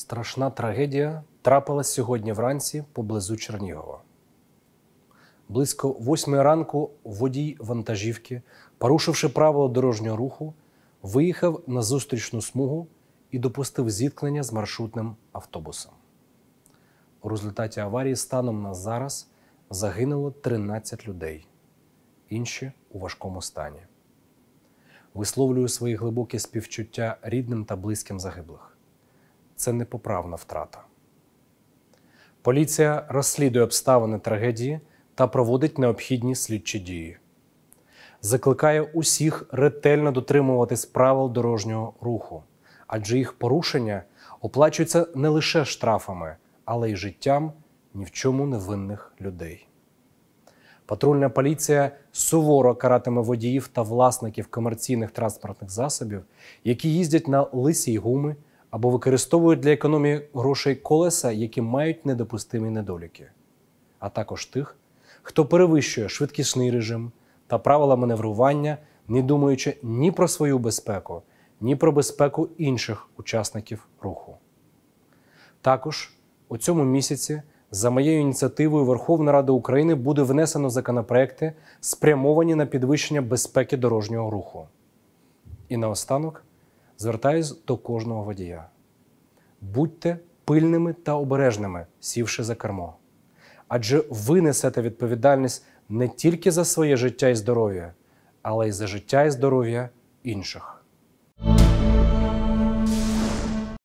Страшна трагедія трапилась сьогодні вранці поблизу Чернігова. Близько восьмої ранку водій вантажівки, порушивши правила дорожнього руху, виїхав на зустрічну смугу і допустив зіткнення з маршрутним автобусом. У результаті аварії станом на зараз загинуло 13 людей, інші у важкому стані. Висловлюю свої глибокі співчуття рідним та близьким загиблих це непоправна втрата. Поліція розслідує обставини трагедії та проводить необхідні слідчі дії. Закликає усіх ретельно дотримуватись правил дорожнього руху, адже їх порушення оплачуються не лише штрафами, але й життям ні в чому невинних людей. Патрульна поліція суворо каратиме водіїв та власників комерційних транспортних засобів, які їздять на лисій гуми або використовують для економії грошей колеса, які мають недопустимі недоліки, а також тих, хто перевищує швидкісний режим та правила маневрування, не думаючи ні про свою безпеку, ні про безпеку інших учасників руху. Також у цьому місяці. За моєю ініціативою Верховна Рада України буде внесено законопроекти, спрямовані на підвищення безпеки дорожнього руху. І наостанок Звертаюся до кожного водія. Будьте пильними та обережними, сівши за кермо. Адже ви несете відповідальність не тільки за своє життя і здоров'я, але й за життя і здоров'я інших.